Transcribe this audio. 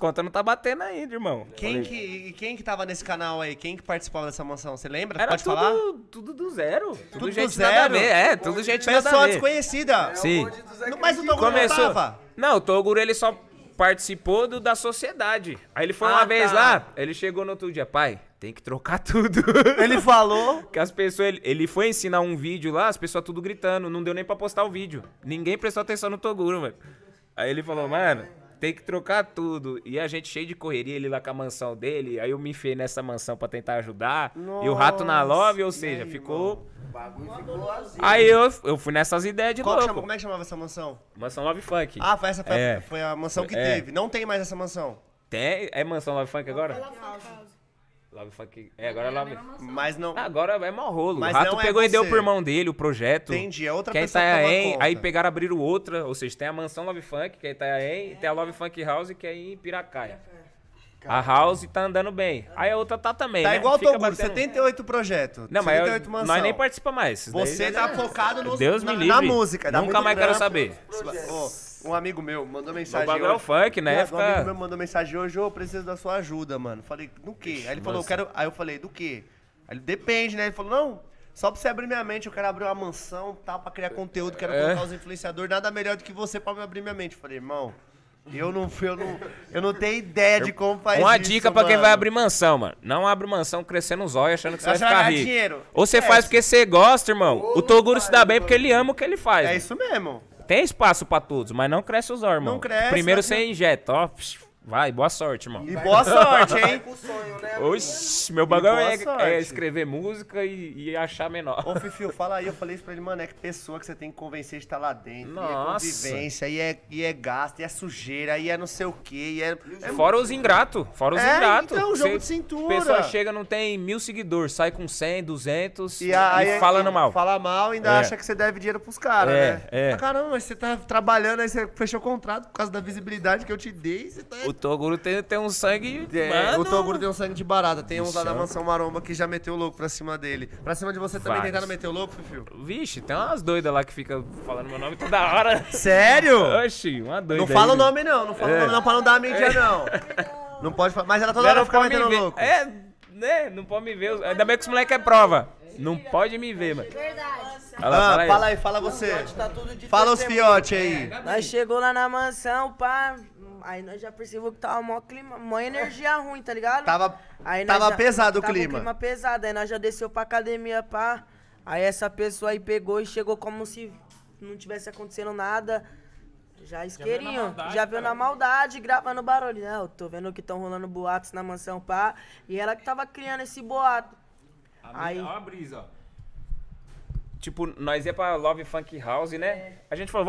conta não tá batendo ainda, irmão. Quem que, quem que tava nesse canal aí? Quem que participava dessa mansão? Você lembra? Era Pode tudo, falar? tudo do zero. Tudo, tudo gente do zero. nada a ver. É, tudo gente nada a ver. Pessoa desconhecida. Sim. mas o Toguro Começou... não tava. Não, o Toguro ele só participou do, da sociedade. Aí ele foi ah, uma tá. vez lá, ele chegou no outro dia, pai, tem que trocar tudo. Ele falou. que as pessoas. Ele, ele, foi ensinar um vídeo lá, as pessoas tudo gritando. Não deu nem pra postar o vídeo. Ninguém prestou atenção no Toguro, velho. Aí ele falou, mano, tem que trocar tudo. E a gente cheio de correria, ele lá com a mansão dele. Aí eu me enfiei nessa mansão para tentar ajudar. Nossa, e o rato na love, ou seja, aí, ficou. O bagulho ficou Aí eu, eu fui nessas ideias de Qual louco. Chama, como é que chamava essa mansão? Mansão Love Funk. Ah, foi essa foi, é. a, foi a mansão que é. teve. Não tem mais essa mansão. Tem? É mansão Love Funk agora? Não, Love fucking. É, agora é Love. Mas não. Ah, agora é mó rolo. Mas o rato é pegou é e deu pro irmão dele o projeto. Entendi, é outra que pessoa. Tá que aí pegaram abriram outra. Ou seja, tem a mansão Love Funk, que é Itaiaém, tá é. tem a Love Funk House, que é em Piracaia. A House tá andando bem. Aí a outra tá também. Tá né? igual o Toguro, 78 projetos. Não, mas eu, mansão. nós nem participamos mais. Você tá focado no, Deus na, me livre. na música. Nunca mais quero saber. Um amigo meu mandou mensagem. O bagulho é o funk, né? Um amigo meu mandou mensagem hoje, eu preciso da sua ajuda, mano. Falei, do quê? Aí ele falou, eu quero. Aí eu falei, do quê? Aí ele, depende, né? Ele falou, não, só pra você abrir minha mente, eu quero abrir uma mansão, tal, tá, pra criar conteúdo, quero é. colocar os influenciadores, nada melhor do que você pra me abrir minha mente. Eu falei, irmão, eu não, eu não, eu não tenho ideia de como fazer isso. Uma isso, dica para quem vai abrir mansão, mano. Não abre mansão crescendo os olhos achando que você vai ficar rico. Dinheiro. Ou você é faz isso. porque você gosta, irmão. Ô, o Toguro se dá bem porque ele ama o que ele faz. É mano. isso mesmo. Tem espaço pra todos, mas não cresce os órgãos. Não cresce. Primeiro você injeta, ó. Vai, boa sorte, irmão. E boa sorte, hein? Né, Oxi, meu bagulho é, é, escrever música e, e, achar menor. Ô, Fifio, fala aí, eu falei isso pra ele, mano, é que pessoa que você tem que convencer de estar tá lá dentro. Nossa. E é convivência, e é, e é gasto, e é sujeira, e é não sei o quê, e é... é fora os ingrato, fora os é, ingrato. então, jogo você, de cintura. pessoa chega, não tem mil seguidores, sai com 100, 200 e, a, e aí, é falando mal. Fala mal e ainda é. acha que você deve dinheiro pros caras, é, né? É, ah, caramba, mas você tá trabalhando, aí você fechou o contrato por causa da visibilidade que eu te dei, você tá... O Toguro tem, tem um sangue. É, o Toguro tem um sangue de barata. Tem um lá da mansão maromba que já meteu o louco pra cima dele. Pra cima de você também Vários. tentaram meter o louco, Fio? Vixe, tem umas doidas lá que fica falando meu nome toda hora. Sério? Oxi, uma doida. Não aí, fala o nome, não. Não fala é. o nome, é. não, pra não dar a mídia, é. não. Não pode falar. Mas ela toda hora fica metendo louco. É, né? Não pode me ver. Ainda bem que os moleque é prova. Não pode me ver, mano. Verdade. ah, fala, aí. fala, aí. fala você. Tá fala os fiote aí. Nós chegou lá na mansão, pá. Aí nós já percebemos que tava mó clima, mó energia ruim, tá ligado? Tava, aí tava já, pesado tava o clima. Um clima pesado, aí nós já desceu pra academia, pá. Aí essa pessoa aí pegou e chegou como se não tivesse acontecendo nada. Já isqueirinho, já veio na maldade, veio na maldade gravando barulho. Não, tô vendo que estão rolando boatos na mansão pá. E ela que tava criando esse boato. A aí... Olha a brisa. Tipo, nós ia pra Love Funk House, né? É. A gente falou, vamos.